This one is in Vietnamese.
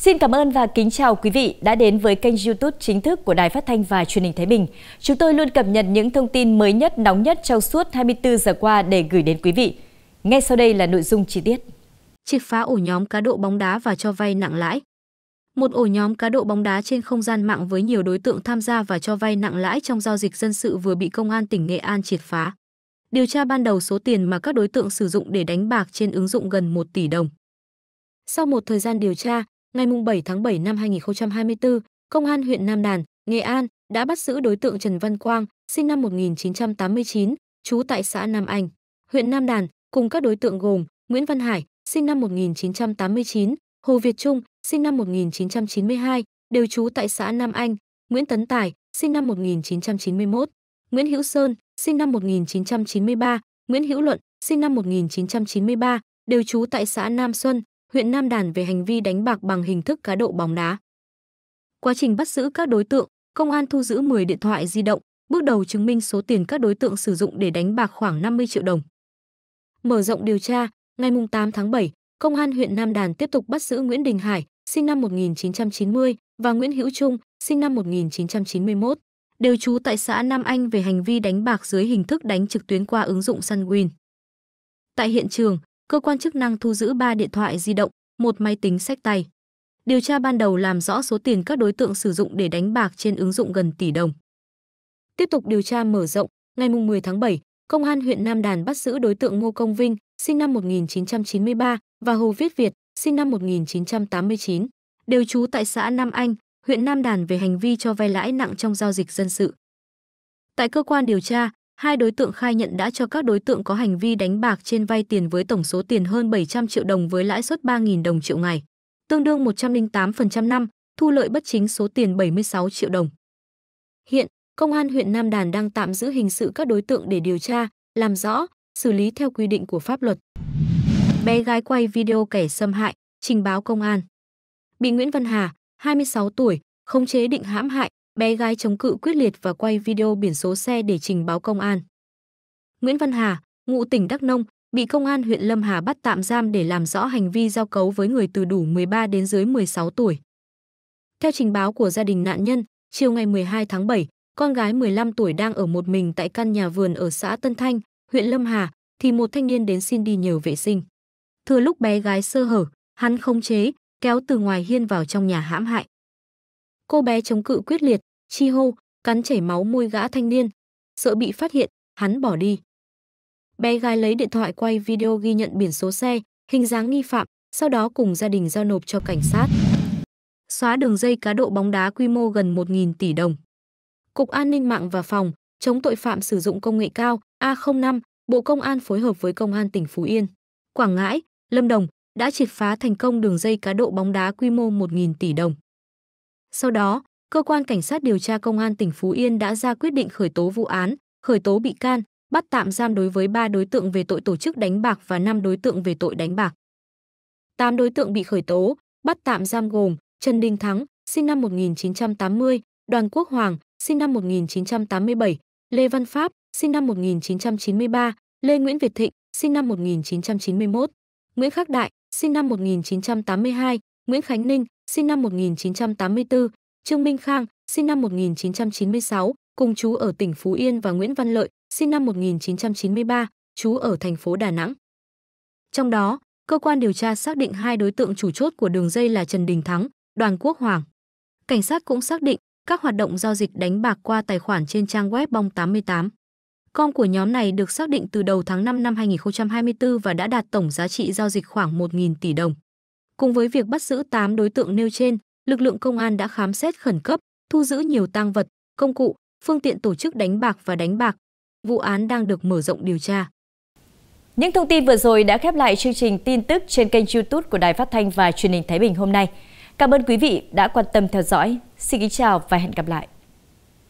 Xin cảm ơn và kính chào quý vị đã đến với kênh YouTube chính thức của Đài Phát thanh và Truyền hình Thái Bình. Chúng tôi luôn cập nhật những thông tin mới nhất, nóng nhất trong suốt 24 giờ qua để gửi đến quý vị. Ngay sau đây là nội dung chi tiết. Triệt phá ổ nhóm cá độ bóng đá và cho vay nặng lãi. Một ổ nhóm cá độ bóng đá trên không gian mạng với nhiều đối tượng tham gia và cho vay nặng lãi trong giao dịch dân sự vừa bị công an tỉnh Nghệ An triệt phá. Điều tra ban đầu số tiền mà các đối tượng sử dụng để đánh bạc trên ứng dụng gần 1 tỷ đồng. Sau một thời gian điều tra, ngày 7 tháng 7 năm 2024, Công an huyện Nam Đàn, Nghệ An đã bắt giữ đối tượng Trần Văn Quang, sinh năm 1989, trú tại xã Nam Anh, huyện Nam Đàn, cùng các đối tượng gồm Nguyễn Văn Hải, sinh năm 1989, Hồ Việt Trung, sinh năm 1992, đều trú tại xã Nam Anh, Nguyễn Tấn Tài, sinh năm 1991, Nguyễn Hữu Sơn, sinh năm 1993, Nguyễn Hữu Luận, sinh năm 1993, đều trú tại xã Nam Xuân, huyện Nam Đàn về hành vi đánh bạc bằng hình thức cá độ bóng đá. Quá trình bắt giữ các đối tượng, công an thu giữ 10 điện thoại di động, bước đầu chứng minh số tiền các đối tượng sử dụng để đánh bạc khoảng 50 triệu đồng. Mở rộng điều tra, ngày 8 tháng 7, Công an huyện Nam Đàn tiếp tục bắt giữ Nguyễn Đình Hải, sinh năm 1990 và Nguyễn Hữu Trung, sinh năm 1991, đều trú tại xã Nam Anh về hành vi đánh bạc dưới hình thức đánh trực tuyến qua ứng dụng Sunwin. Tại hiện trường, Cơ quan chức năng thu giữ 3 điện thoại di động, một máy tính sách tay. Điều tra ban đầu làm rõ số tiền các đối tượng sử dụng để đánh bạc trên ứng dụng gần tỷ đồng. Tiếp tục điều tra mở rộng, ngày 10 tháng 7, Công an huyện Nam Đàn bắt giữ đối tượng Ngô Công Vinh, sinh năm 1993, và Hồ Viết Việt, sinh năm 1989, đều trú tại xã Nam Anh, huyện Nam Đàn về hành vi cho vay lãi nặng trong giao dịch dân sự. Tại cơ quan điều tra, Hai đối tượng khai nhận đã cho các đối tượng có hành vi đánh bạc trên vay tiền với tổng số tiền hơn 700 triệu đồng với lãi suất 3.000 đồng triệu ngày, tương đương 108% năm, thu lợi bất chính số tiền 76 triệu đồng. Hiện, Công an huyện Nam Đàn đang tạm giữ hình sự các đối tượng để điều tra, làm rõ, xử lý theo quy định của pháp luật. Bé gái quay video kẻ xâm hại, trình báo công an. Bị Nguyễn Văn Hà, 26 tuổi, khống chế định hãm hại, Bé gái chống cự quyết liệt và quay video biển số xe để trình báo công an. Nguyễn Văn Hà, ngụ tỉnh Đắk Nông, bị công an huyện Lâm Hà bắt tạm giam để làm rõ hành vi giao cấu với người từ đủ 13 đến dưới 16 tuổi. Theo trình báo của gia đình nạn nhân, chiều ngày 12 tháng 7, con gái 15 tuổi đang ở một mình tại căn nhà vườn ở xã Tân Thanh, huyện Lâm Hà, thì một thanh niên đến xin đi nhờ vệ sinh. Thừa lúc bé gái sơ hở, hắn không chế, kéo từ ngoài hiên vào trong nhà hãm hại. Cô bé chống cự quyết liệt, Chi hô, cắn chảy máu môi gã thanh niên. Sợ bị phát hiện, hắn bỏ đi. Bé gái lấy điện thoại quay video ghi nhận biển số xe, hình dáng nghi phạm, sau đó cùng gia đình giao nộp cho cảnh sát. Xóa đường dây cá độ bóng đá quy mô gần 1.000 tỷ đồng. Cục An ninh mạng và phòng chống tội phạm sử dụng công nghệ cao A05, Bộ Công an phối hợp với Công an tỉnh Phú Yên, Quảng Ngãi, Lâm Đồng đã triệt phá thành công đường dây cá độ bóng đá quy mô 1.000 tỷ đồng. Sau đó, cơ quan cảnh sát điều tra công an tỉnh Phú Yên đã ra quyết định khởi tố vụ án, khởi tố bị can, bắt tạm giam đối với 3 đối tượng về tội tổ chức đánh bạc và 5 đối tượng về tội đánh bạc. 8 đối tượng bị khởi tố, bắt tạm giam gồm Trần Đình Thắng, sinh năm 1980, Đoàn Quốc Hoàng, sinh năm 1987, Lê Văn Pháp, sinh năm 1993, Lê Nguyễn Việt Thịnh, sinh năm 1991, Nguyễn Khắc Đại, sinh năm 1982, Nguyễn Khánh Ninh, sinh năm 1984, Trương Minh Khang, sinh năm 1996, cùng chú ở tỉnh Phú Yên và Nguyễn Văn Lợi, sinh năm 1993, chú ở thành phố Đà Nẵng. Trong đó, cơ quan điều tra xác định hai đối tượng chủ chốt của đường dây là Trần Đình Thắng, Đoàn Quốc Hoàng. Cảnh sát cũng xác định các hoạt động giao dịch đánh bạc qua tài khoản trên trang web bong 88. Con của nhóm này được xác định từ đầu tháng 5 năm 2024 và đã đạt tổng giá trị giao dịch khoảng 1.000 tỷ đồng. Cùng với việc bắt giữ 8 đối tượng nêu trên, lực lượng công an đã khám xét khẩn cấp, thu giữ nhiều tang vật, công cụ, phương tiện tổ chức đánh bạc và đánh bạc. Vụ án đang được mở rộng điều tra. Những thông tin vừa rồi đã khép lại chương trình tin tức trên kênh YouTube của Đài Phát thanh và Truyền hình Thái Bình hôm nay. Cảm ơn quý vị đã quan tâm theo dõi. Xin kính chào và hẹn gặp lại.